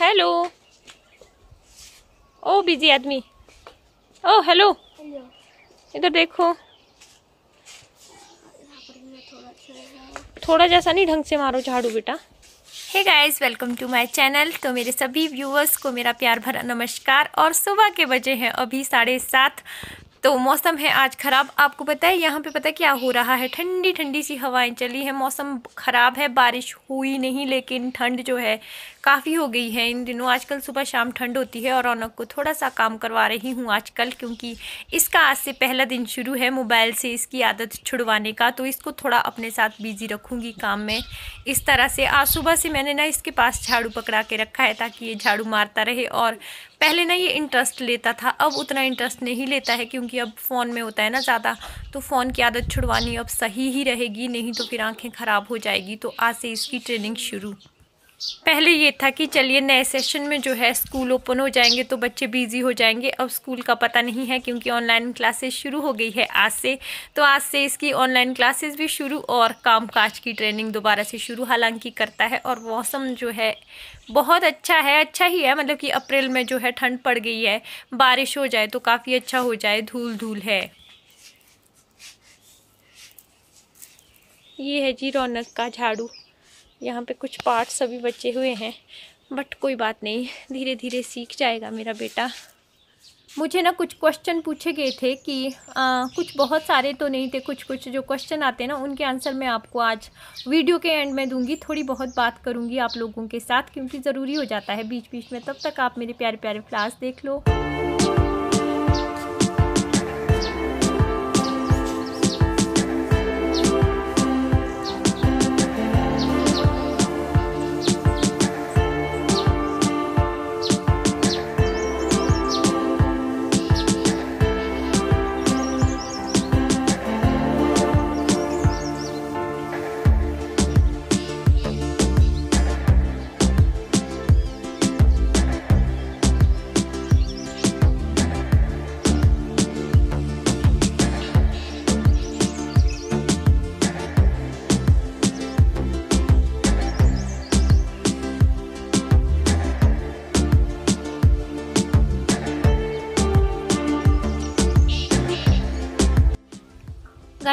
Hello ओ busy आदमी ओ hello इधर देखो थोड़ा जैसा नहीं ढंग से मारो झाड़ू बेटा है guys welcome to my channel तो मेरे सभी व्यूवर्स को मेरा प्यार भरा नमस्कार और सुबह के बजे हैं अभी साढ़े सात तो मौसम है आज ख़राब आपको पता है यहाँ पे पता है क्या हो रहा है ठंडी ठंडी सी हवाएं चली हैं मौसम ख़राब है बारिश हुई नहीं लेकिन ठंड जो है काफ़ी हो गई है इन दिनों आजकल सुबह शाम ठंड होती है और रौनक को थोड़ा सा काम करवा रही हूँ आजकल क्योंकि इसका आज से पहला दिन शुरू है मोबाइल से इसकी आदत छुड़वाने का तो इसको थोड़ा अपने साथ बिजी रखूँगी काम में इस तरह से आज सुबह से मैंने ना इसके पास झाड़ू पकड़ा के रखा है ताकि ये झाड़ू मारता रहे और पहले ना ये इंटरेस्ट लेता था अब उतना इंटरेस्ट नहीं लेता है क्योंकि अब फ़ोन में होता है ना ज़्यादा तो फ़ोन की आदत छुड़वानी अब सही ही रहेगी नहीं तो फिर आँखें ख़राब हो जाएगी तो आज से इसकी ट्रेनिंग शुरू पहले ये था कि चलिए नए सेशन में जो है स्कूल ओपन हो जाएंगे तो बच्चे बिज़ी हो जाएंगे अब स्कूल का पता नहीं है क्योंकि ऑनलाइन क्लासेस शुरू हो गई है आज से तो आज से इसकी ऑनलाइन क्लासेस भी शुरू और कामकाज की ट्रेनिंग दोबारा से शुरू हालांकि करता है और मौसम जो है बहुत अच्छा है अच्छा ही है मतलब कि अप्रैल में जो है ठंड पड़ गई है बारिश हो जाए तो काफ़ी अच्छा हो जाए धूल धूल है ये है जी रौनक का झाड़ू यहाँ पे कुछ पार्ट्स अभी बचे हुए हैं बट कोई बात नहीं धीरे धीरे सीख जाएगा मेरा बेटा मुझे ना कुछ क्वेश्चन पूछे गए थे कि आ, कुछ बहुत सारे तो नहीं थे कुछ कुछ जो क्वेश्चन आते हैं ना उनके आंसर मैं आपको आज वीडियो के एंड में दूंगी थोड़ी बहुत बात करूंगी आप लोगों के साथ क्योंकि ज़रूरी हो जाता है बीच बीच में तब तक आप मेरे प्यारे प्यारे फ्लास देख लो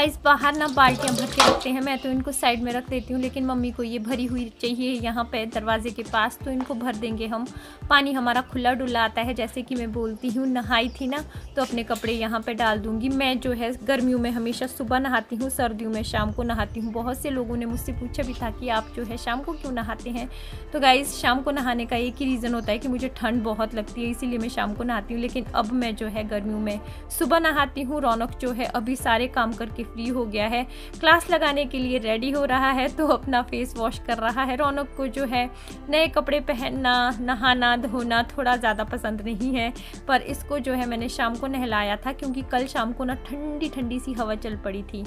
guys बाहर ना बाल्टियाँ भर के रखते हैं मैं तो इनको साइड में रख देती हूँ लेकिन मम्मी को ये भरी हुई चाहिए यहाँ पे दरवाजे के पास तो इनको भर देंगे हम पानी हमारा खुला डुला आता है जैसे कि मैं बोलती हूँ नहाई थी ना तो अपने कपड़े यहाँ पर डाल दूँगी मैं जो है गर्मियों में हमेशा सुबह नहाती हूँ सर्दियों में शाम को नहाती हूँ बहुत से लोगों ने मुझसे पूछा भी था कि आप जो है शाम को क्यों नहाते हैं तो गाइज़ शाम को नहाने का एक ही रीज़न होता है कि मुझे ठंड बहुत लगती है इसीलिए मैं शाम को नहाती हूँ लेकिन अब मैं जो है गर्मियों में सुबह नहाती हूँ रौनक जो है अभी सारे काम करके फ्री हो गया है क्लास लगाने के लिए रेडी हो रहा है तो अपना फेस वॉश कर रहा है रौनक को जो है नए कपड़े पहनना नहाना धोना थोड़ा ज़्यादा पसंद नहीं है पर इसको जो है मैंने शाम को नहलाया था क्योंकि कल शाम को ना ठंडी ठंडी सी हवा चल पड़ी थी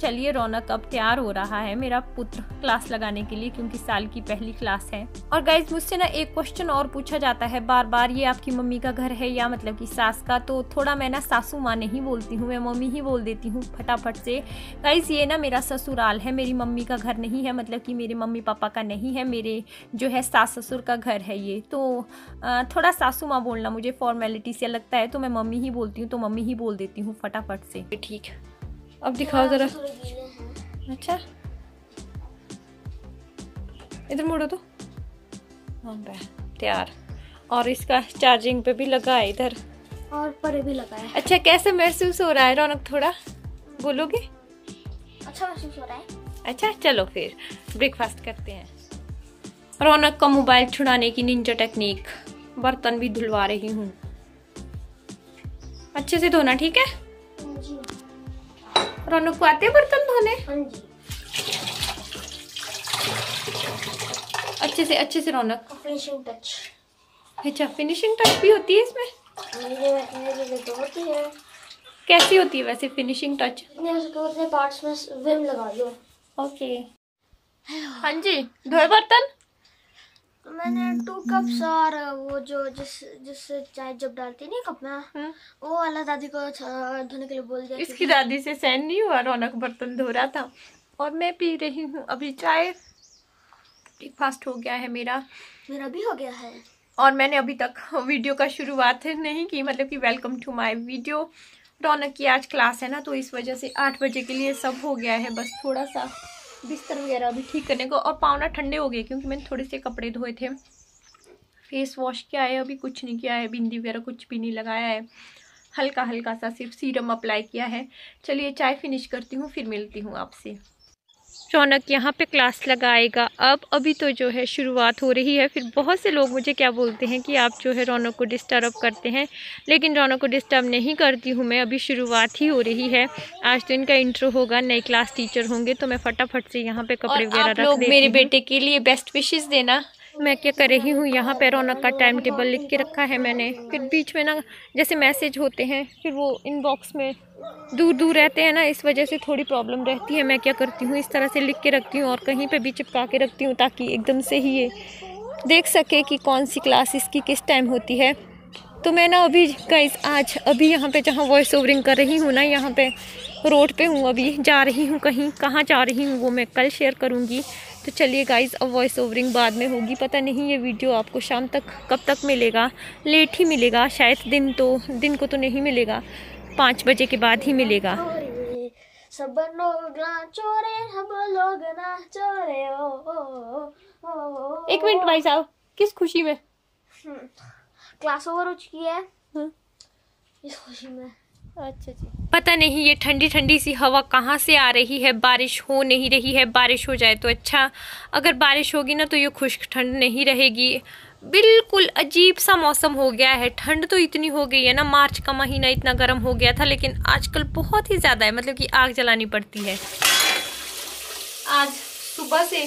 चलिए रौनक अब तैयार हो रहा है मेरा पुत्र क्लास लगाने के लिए क्योंकि साल की पहली क्लास है और गाइज मुझसे ना एक क्वेश्चन और पूछा जाता है बार बार ये आपकी मम्मी का घर है या मतलब कि सास का तो थोड़ा मैं ना सासू माँ नहीं बोलती हूँ मैं मम्मी ही बोल देती हूँ फटाफट से गाइज ये ना मेरा ससुराल है मेरी मम्मी का घर नहीं है मतलब कि मेरे मम्मी पापा का नहीं है मेरे जो है सास ससुर का घर है ये तो थोड़ा सासू माँ बोलना मुझे फॉर्मेलिटी से लगता है तो मैं मम्मी ही बोलती हूँ तो मम्मी ही बोल देती हूँ फटाफट से ठीक अब दिखाओ ज़रा अच्छा इधर मोड़ो तो हाँ, तैयार और इसका चार्जिंग पे भी लगा है इधर और पर भी लगा है अच्छा कैसे महसूस हो रहा है रौनक थोड़ा बोलोगे अच्छा महसूस हो रहा है अच्छा चलो फिर ब्रेकफास्ट करते हैं रौनक का मोबाइल छुड़ाने की निंजा टेक्निक बर्तन भी धुलवा रही हूँ अच्छे से धोना ठीक है रौनक को आते बर्तन धोने हाँ अच्छे से अच्छे से रौनक फिनिशिंग टच अच्छा फिनिशिंग टच भी होती है इसमें तो कैसी होती है वैसे फिनिशिंग टच उसके पार्ट्स में विम लगा दो ओके हाँ जी धोए बर्तन मैंने टू कप्स और वो जो जिस जिससे चाय जब डालती नहीं कप में हाँ। वो वाला दादी को धोने के लिए बोल दिया इसकी दादी से सहन नहीं हुआ रौनक बर्तन धो रहा था और मैं पी रही हूँ अभी चाय ब्रेकफास्ट हो गया है मेरा मेरा भी हो गया है और मैंने अभी तक वीडियो का शुरुआत नहीं की मतलब कि welcome to my video Raunak की आज क्लास है ना तो इस वजह से आठ बजे के लिए सब हो गया है बस थोड़ा सा बिस्तर वगैरह अभी ठीक करने को और पावना ठंडे हो गए क्योंकि मैंने थोड़े से कपड़े धोए थे फेस वॉश किया है अभी कुछ नहीं किया है बिंदी वगैरह कुछ भी नहीं लगाया है हल्का हल्का सा सिर्फ सीरम अप्लाई किया है चलिए चाय फिनिश करती हूँ फिर मिलती हूँ आपसे रौनक यहाँ पे क्लास लगाएगा अब अभी तो जो है शुरुआत हो रही है फिर बहुत से लोग मुझे क्या बोलते हैं कि आप जो है रौनक को डिस्टर्ब करते हैं लेकिन रौनक को डिस्टर्ब नहीं करती हूँ मैं अभी शुरुआत ही हो रही है आज तो इनका इंट्रो होगा नए क्लास टीचर होंगे तो मैं फटाफट से यहाँ पे कपड़े वगैरह रख लोग मेरे बेटे के लिए बेस्ट विशेष देना मैं क्या कर रही हूँ यहाँ पे रौनक का टाइम टेबल लिख के रखा है मैंने फिर बीच में ना जैसे मैसेज होते हैं फिर वो इनबॉक्स में दूर दूर रहते हैं ना इस वजह से थोड़ी प्रॉब्लम रहती है मैं क्या करती हूँ इस तरह से लिख के रखती हूँ और कहीं पे भी चिपका के रखती हूँ ताकि एकदम से ही ये देख सके कि कौन सी क्लास इसकी किस टाइम होती है तो मैं ना अभी गाइज आज अभी यहाँ पे जहाँ वॉइस ओवरिंग कर रही हूँ ना यहाँ पे रोड पे हूँ अभी जा रही हूँ कहीं कहाँ जा रही हूँ वो मैं कल शेयर करूँगी तो चलिए गाइज अब वॉइस ओवरिंग बाद में होगी पता नहीं ये वीडियो आपको शाम तक कब तक मिलेगा लेट ही मिलेगा शायद दिन तो दिन को तो नहीं मिलेगा पाँच बजे के बाद ही मिलेगा सब लोग ना चोरे हम लोग ना चोरे ओ, ओ, ओ, एक मिनट भाई साहब किस खुशी में क्लास हम्म, ओवर हो चुकी है हाँ। इस खुशी में अच्छा जी पता नहीं ये ठंडी ठंडी सी हवा कहाँ से आ रही है बारिश हो नहीं रही है बारिश हो जाए तो अच्छा अगर बारिश होगी ना तो ये खुश्क ठंड नहीं रहेगी बिल्कुल अजीब सा मौसम हो गया है ठंड तो इतनी हो गई है ना मार्च का महीना इतना गर्म हो गया था लेकिन आजकल बहुत ही ज़्यादा है मतलब कि आग जलानी पड़ती है आज सुबह से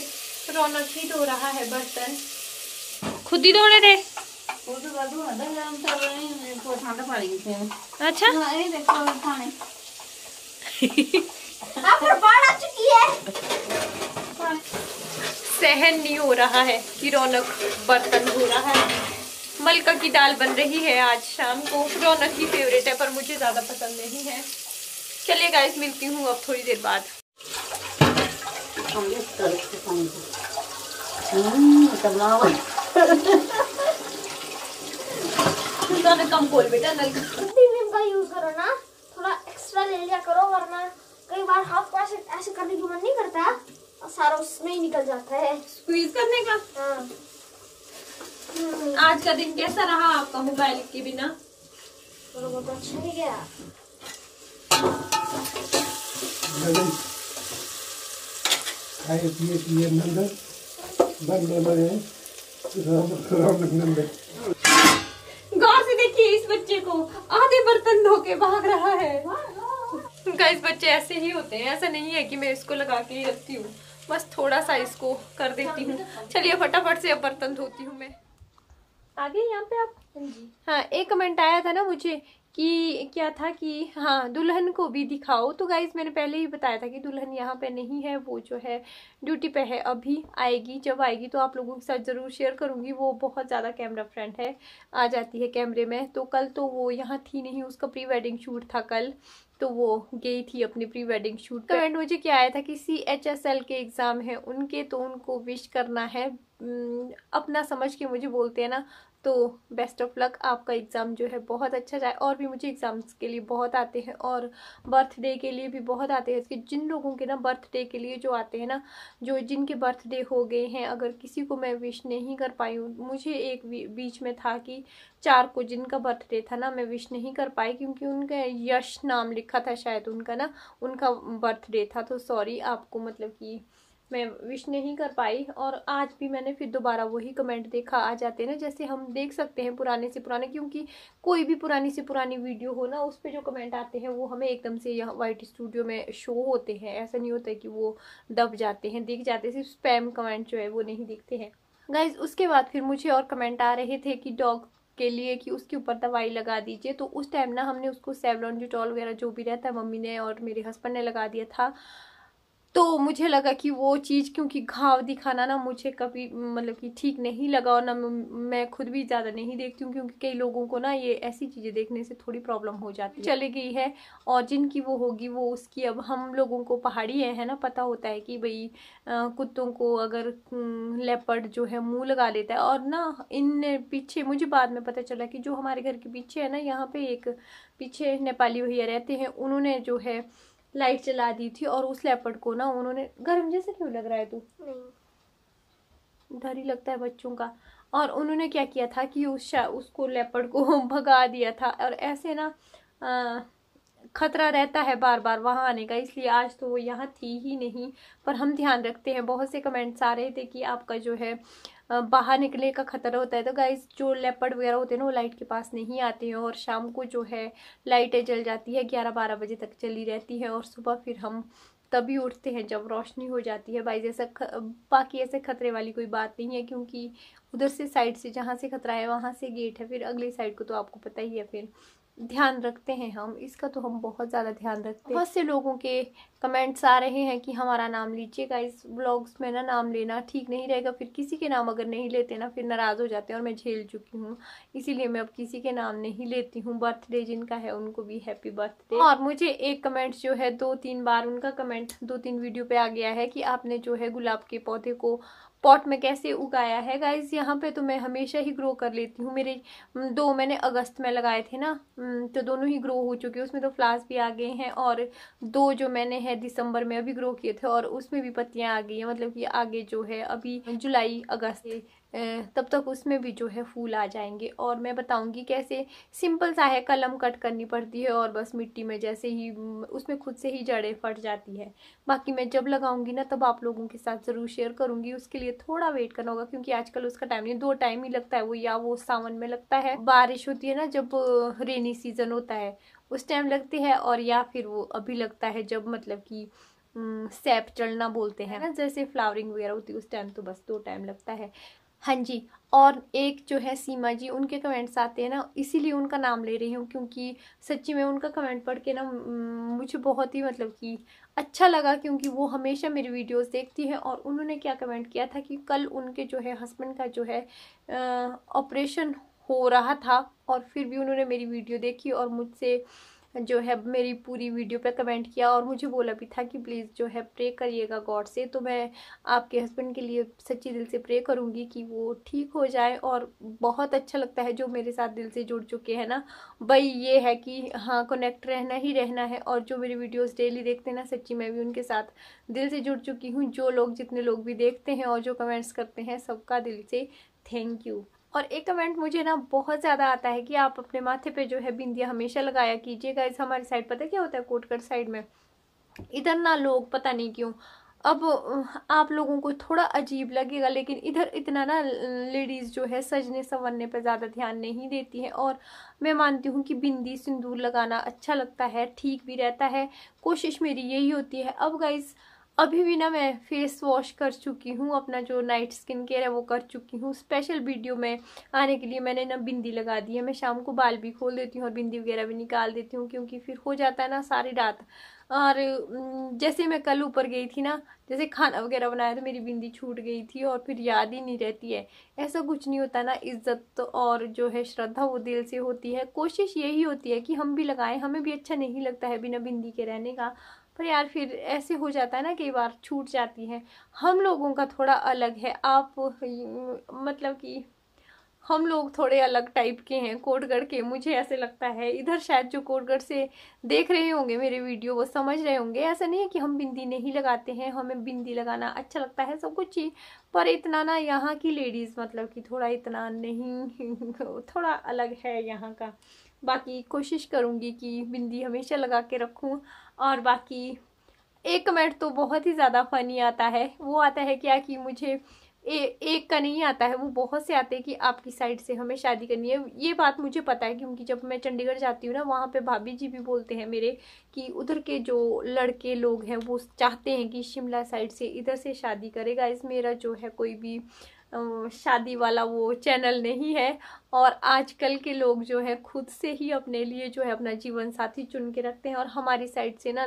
रौनक ही धो रहा है बर्तन खुद ही धो तो रहे थे अच्छा हाँ, सहन नहीं हो रहा है कि रौनक बर्तन हो रहा है मलका की दाल बन रही है आज शाम को रौनक की फेवरेट है पर मुझे ज़्यादा पसंद नहीं है चलिए गाइस मिलती हूँ अब थोड़ी देर बाद कम बेटा नल का यूज करो ना थोड़ा एक्स्ट्रा ले लिया करो वरना कई बार हाफ ऐसे करने की मन नहीं करता और सारा उसमें ही निकल जाता है स्क्वीज करने का हाँ आज का दिन कैसा रहा आपका मोबाइल के बिना तो बहुत अच्छा ही गया खाए पिए पिए नंदन बनने बने राम राम नंदन गौर से देखिए इस बच्चे को आधे बर्तन धो के भाग रहा है गाइस हाँ, हाँ। बच्चे ऐसे ही होते हैं ऐसा नहीं है कि मैं इसको लगा के ही रखती हूँ बस थोड़ा सा इसको कर देती हूँ चलिए फटाफट से अब बर्तन धोती हूँ मैं आगे यहाँ पे आप हाँ, हाँ एक कमेंट आया था ना मुझे कि क्या था कि हाँ दुल्हन को भी दिखाओ तो गाइज मैंने पहले ही बताया था कि दुल्हन यहाँ पे नहीं है वो जो है ड्यूटी पे है अभी आएगी जब आएगी तो आप लोगों के साथ ज़रूर शेयर करूँगी वो बहुत ज़्यादा कैमरा फ्रेंड है आ जाती है कैमरे में तो कल तो वो यहाँ थी नहीं उसका प्री वेडिंग शूट था कल तो वो गई थी अपनी प्री वेडिंग शूट कमेंट मुझे क्या आया था कि सी एच एस एल के एग्ज़ाम हैं उनके तो उनको विश करना है अपना समझ के मुझे बोलते हैं ना तो बेस्ट ऑफ लक आपका एग्ज़ाम जो है बहुत अच्छा जाए और भी मुझे एग्ज़ाम्स के लिए बहुत आते हैं और बर्थडे के लिए भी बहुत आते हैं कि जिन लोगों के ना बर्थडे के लिए जो आते हैं ना जो जिनके बर्थडे हो गए हैं अगर किसी को मैं विश नहीं कर पाई हूँ मुझे एक बीच में था कि चार को जिनका बर्थडे था ना मैं विश नहीं कर पाई क्योंकि उनका यश नाम लिखा था शायद उनका ना उनका बर्थडे था तो सॉरी आपको मतलब कि मैं विश नहीं कर पाई और आज भी मैंने फिर दोबारा वही कमेंट देखा आ जाते हैं ना जैसे हम देख सकते हैं पुराने से पुराने क्योंकि कोई भी पुरानी से पुरानी वीडियो हो ना उस पर जो कमेंट आते हैं वो हमें एकदम से यहाँ वाइट स्टूडियो में शो होते हैं ऐसा नहीं होता है कि वो दब जाते हैं दिख जाते सिर्फ स्पैम कमेंट जो है वो नहीं दिखते हैं गाइज उसके बाद फिर मुझे और कमेंट आ रहे थे कि डॉग के लिए कि उसके ऊपर दवाई लगा दीजिए तो उस टाइम ना हमने उसको सेवलॉन जुटॉल वगैरह जो भी रहता है मम्मी ने और मेरे हस्बैंड ने लगा दिया था तो मुझे लगा कि वो चीज़ क्योंकि घाव दिखाना ना मुझे कभी मतलब कि ठीक नहीं लगा और ना मैं खुद भी ज़्यादा नहीं देखती हूँ क्योंकि कई लोगों को ना ये ऐसी चीज़ें देखने से थोड़ी प्रॉब्लम हो जाती है चली गई है और जिनकी वो होगी वो उसकी अब हम लोगों को पहाड़ी है ना पता होता है कि भाई कुत्तों को अगर लेपर्ड जो है मुँह लगा लेता है और ना इन पीछे मुझे बाद में पता चला कि जो हमारे घर के पीछे है ना यहाँ पे एक पीछे नेपाली भैया रहते हैं उन्होंने जो है लाइट चला दी थी और उस लेपर्ड को ना उन्होंने गर्म जैसे क्यों लग रहा है तू डर ही लगता है बच्चों का और उन्होंने क्या किया था कि उस उसको लेपर्ड को भगा दिया था और ऐसे ना खतरा रहता है बार बार वहाँ आने का इसलिए आज तो वो यहाँ थी ही नहीं पर हम ध्यान रखते हैं बहुत से कमेंट्स आ रहे थे कि आपका जो है बाहर निकलने का खतरा होता है तो गाइज जो लेपर्ड वगैरह होते हैं ना वो लाइट के पास नहीं आते हैं और शाम को जो है लाइटें जल जाती है ग्यारह बारह बजे तक चली रहती है और सुबह फिर हम तभी उठते हैं जब रोशनी हो जाती है भाई ऐसा ख... बाकी ऐसे खतरे वाली कोई बात नहीं है क्योंकि उधर से साइड से जहाँ से खतरा है वहाँ से गेट है फिर अगली साइड को तो आपको पता ही है फिर ध्यान रखते हैं हम इसका तो हम बहुत ज़्यादा ध्यान रखते हैं बहुत से लोगों के कमेंट्स आ रहे हैं कि हमारा नाम लीजिएगा इस ब्लॉग्स में ना नाम लेना ठीक नहीं रहेगा फिर किसी के नाम अगर नहीं लेते ना फिर नाराज़ हो जाते हैं और मैं झेल चुकी हूँ इसीलिए मैं अब किसी के नाम नहीं लेती हूँ बर्थडे जिनका है उनको भी हैप्पी बर्थडे और मुझे एक कमेंट जो है दो तीन बार उनका कमेंट दो तीन वीडियो पर आ गया है कि आपने जो है गुलाब के पौधे को पॉट में कैसे उगाया है गाइज यहाँ पे तो मैं हमेशा ही ग्रो कर लेती हूँ मेरे दो मैंने अगस्त में लगाए थे ना तो दोनों ही ग्रो हो चुके हैं उसमें तो फ्लावर्स भी आ गए हैं और दो जो मैंने है दिसंबर में अभी ग्रो किए थे और उसमें भी पत्तियाँ आ गई हैं मतलब कि आगे जो है अभी जुलाई अगस्त तब तक उसमें भी जो है फूल आ जाएंगे और मैं बताऊंगी कैसे सिंपल सा है कलम कट करनी पड़ती है और बस मिट्टी में जैसे ही उसमें खुद से ही जड़ें फट जाती है बाकी मैं जब लगाऊंगी ना तब आप लोगों के साथ ज़रूर शेयर करूंगी उसके लिए थोड़ा वेट करना होगा क्योंकि आजकल उसका टाइम नहीं दो टाइम ही लगता है वो या वो सावन में लगता है बारिश होती है ना जब रेनी सीजन होता है उस टाइम लगती है और या फिर वो अभी लगता है जब मतलब कि सैप चढ़ना बोलते हैं ना जैसे फ्लावरिंग वगैरह होती है उस टाइम तो बस दो टाइम लगता है हाँ जी और एक जो है सीमा जी उनके कमेंट्स आते हैं ना इसीलिए उनका नाम ले रही हूँ क्योंकि सच्ची में उनका कमेंट पढ़ के ना मुझे बहुत ही मतलब कि अच्छा लगा क्योंकि वो हमेशा मेरी वीडियोस देखती हैं और उन्होंने क्या कमेंट किया था कि कल उनके जो है हस्बैंड का जो है ऑपरेशन हो रहा था और फिर भी उन्होंने मेरी वीडियो देखी और मुझसे जो है मेरी पूरी वीडियो पर कमेंट किया और मुझे बोला भी था कि प्लीज़ जो है प्रे करिएगा गॉड से तो मैं आपके हस्बैंड के लिए सच्ची दिल से प्रे करूँगी कि वो ठीक हो जाए और बहुत अच्छा लगता है जो मेरे साथ दिल से जुड़ चुके हैं ना भाई ये है कि हाँ कनेक्ट रहना ही रहना है और जो मेरी वीडियोज़ डेली देखते हैं ना सच्ची मैं भी उनके साथ दिल से जुड़ चुकी हूँ जो लोग जितने लोग भी देखते हैं और जो कमेंट्स करते हैं सबका दिल से थैंक यू और एक कमेंट मुझे ना बहुत ज़्यादा आता है कि आप अपने माथे पे जो है बिंदिया हमेशा लगाया कीजिएगा इस हमारी साइड पता क्या होता है कोटकर साइड में इधर ना लोग पता नहीं क्यों अब आप लोगों को थोड़ा अजीब लगेगा लेकिन इधर इतना ना लेडीज़ जो है सजने संवरने पर ज़्यादा ध्यान नहीं देती हैं और मैं मानती हूँ कि बिंदी सिंदूर लगाना अच्छा लगता है ठीक भी रहता है कोशिश मेरी यही होती है अब गाइज़ अभी भी ना मैं फेस वॉश कर चुकी हूँ अपना जो नाइट स्किन केयर है वो कर चुकी हूँ स्पेशल वीडियो में आने के लिए मैंने ना बिंदी लगा दी है मैं शाम को बाल भी खोल देती हूँ और बिंदी वगैरह भी निकाल देती हूँ क्योंकि फिर हो जाता है ना सारी रात और जैसे मैं कल ऊपर गई थी ना जैसे खाना वगैरह बनाया तो मेरी बिंदी छूट गई थी और फिर याद ही नहीं रहती है ऐसा कुछ नहीं होता ना इज्जत और जो है श्रद्धा वो दिल से होती है कोशिश यही होती है कि हम भी लगाएं हमें भी अच्छा नहीं लगता है बिना बिंदी के रहने का पर यार फिर ऐसे हो जाता है ना कई बार छूट जाती है हम लोगों का थोड़ा अलग है आप मतलब कि हम लोग थोड़े अलग टाइप के हैं कोटगढ़ के मुझे ऐसे लगता है इधर शायद जो कोटगढ़ से देख रहे होंगे मेरे वीडियो वो समझ रहे होंगे ऐसा नहीं है कि हम बिंदी नहीं लगाते हैं हमें बिंदी लगाना अच्छा लगता है सब कुछ ही पर इतना ना यहाँ की लेडीज़ मतलब कि थोड़ा इतना नहीं थोड़ा अलग है यहाँ का बाकी कोशिश करूँगी कि बिंदी हमेशा लगा के रखूँ और बाकी एक कमेंट तो बहुत ही ज़्यादा फ़नी आता है वो आता है क्या कि मुझे ए, एक का नहीं आता है वो बहुत से आते हैं कि आपकी साइड से हमें शादी करनी है ये बात मुझे पता है क्योंकि जब मैं चंडीगढ़ जाती हूँ ना वहाँ पे भाभी जी भी बोलते हैं मेरे कि उधर के जो लड़के लोग हैं वो चाहते हैं कि शिमला साइड से इधर से शादी करेगा इस मेरा जो है कोई भी शादी वाला वो चैनल नहीं है और आजकल के लोग जो है खुद से ही अपने लिए जो है अपना जीवन साथी चुन के रखते हैं और हमारी साइड से ना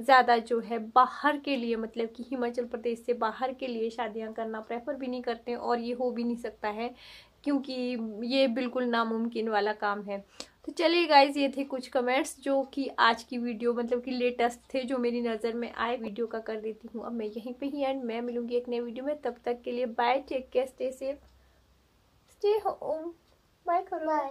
ज़्यादा जो है बाहर के लिए मतलब कि हिमाचल प्रदेश से बाहर के लिए शादियां करना प्रेफर भी नहीं करते और ये हो भी नहीं सकता है क्योंकि ये बिल्कुल नामुमकिन वाला काम है तो चलिए गाइज ये थे कुछ कमेंट्स जो कि आज की वीडियो मतलब कि लेटेस्ट थे जो मेरी नज़र में आए वीडियो का कर देती हूँ अब मैं यहीं पे ही एंड मैं मिलूंगी एक नए वीडियो में तब तक के लिए bye take care stay safe stay home bye करो